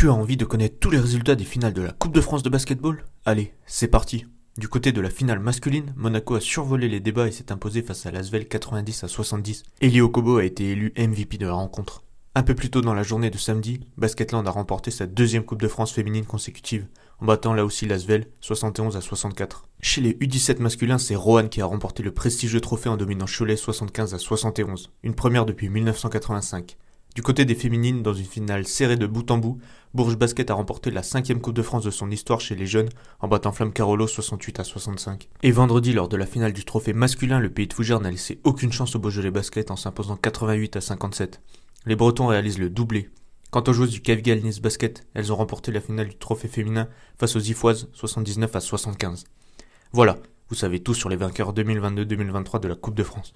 Tu as envie de connaître tous les résultats des finales de la Coupe de France de basketball Allez, c'est parti Du côté de la finale masculine, Monaco a survolé les débats et s'est imposé face à Lasvel 90 à 70. Elio Kobo a été élu MVP de la rencontre. Un peu plus tôt dans la journée de samedi, Basketland a remporté sa deuxième Coupe de France féminine consécutive, en battant là aussi Lasvel 71 à 64. Chez les U17 masculins, c'est Rohan qui a remporté le prestigieux trophée en dominant Cholet 75 à 71, une première depuis 1985. Du côté des féminines, dans une finale serrée de bout en bout, Bourges Basket a remporté la cinquième Coupe de France de son histoire chez les jeunes en battant Flamme Carolo 68 à 65. Et vendredi, lors de la finale du trophée masculin, le pays de Fougères n'a laissé aucune chance au Beaujolais Basket en s'imposant 88 à 57. Les Bretons réalisent le doublé. Quant aux joueuses du cavigal Nice Basket, elles ont remporté la finale du trophée féminin face aux Ifoises 79 à 75. Voilà, vous savez tout sur les vainqueurs 2022-2023 de la Coupe de France.